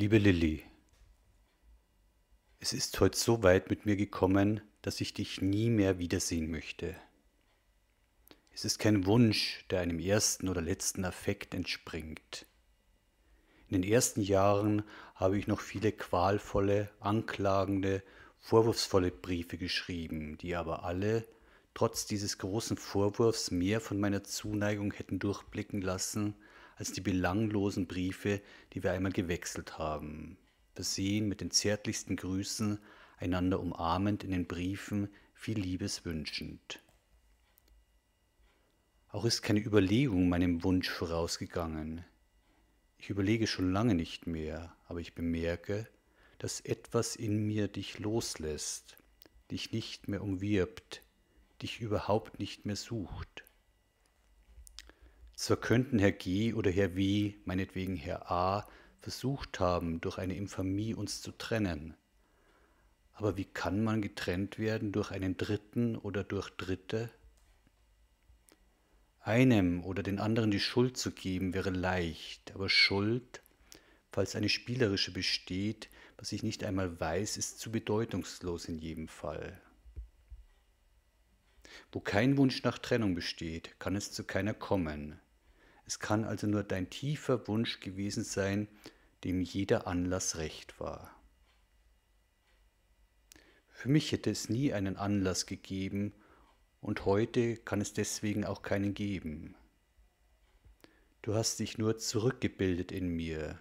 Liebe Lilly, es ist heute so weit mit mir gekommen, dass ich dich nie mehr wiedersehen möchte. Es ist kein Wunsch, der einem ersten oder letzten Affekt entspringt. In den ersten Jahren habe ich noch viele qualvolle, anklagende, vorwurfsvolle Briefe geschrieben, die aber alle, trotz dieses großen Vorwurfs, mehr von meiner Zuneigung hätten durchblicken lassen, als die belanglosen Briefe, die wir einmal gewechselt haben, Versehen mit den zärtlichsten Grüßen, einander umarmend in den Briefen, viel Liebes wünschend. Auch ist keine Überlegung meinem Wunsch vorausgegangen. Ich überlege schon lange nicht mehr, aber ich bemerke, dass etwas in mir dich loslässt, dich nicht mehr umwirbt, dich überhaupt nicht mehr sucht. Zwar könnten Herr G oder Herr W, meinetwegen Herr A, versucht haben, durch eine Infamie uns zu trennen. Aber wie kann man getrennt werden durch einen Dritten oder durch Dritte? Einem oder den anderen die Schuld zu geben wäre leicht, aber Schuld, falls eine spielerische besteht, was ich nicht einmal weiß, ist zu bedeutungslos in jedem Fall. Wo kein Wunsch nach Trennung besteht, kann es zu keiner kommen. Es kann also nur dein tiefer Wunsch gewesen sein, dem jeder Anlass recht war. Für mich hätte es nie einen Anlass gegeben und heute kann es deswegen auch keinen geben. Du hast dich nur zurückgebildet in mir.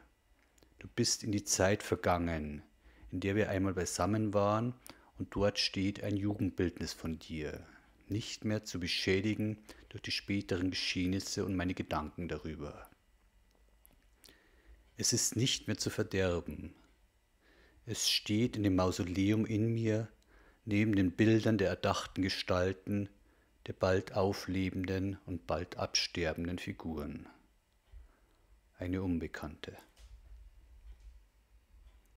Du bist in die Zeit vergangen, in der wir einmal beisammen waren und dort steht ein Jugendbildnis von dir nicht mehr zu beschädigen durch die späteren Geschehnisse und meine Gedanken darüber. Es ist nicht mehr zu verderben. Es steht in dem Mausoleum in mir, neben den Bildern der erdachten Gestalten, der bald auflebenden und bald absterbenden Figuren. Eine Unbekannte.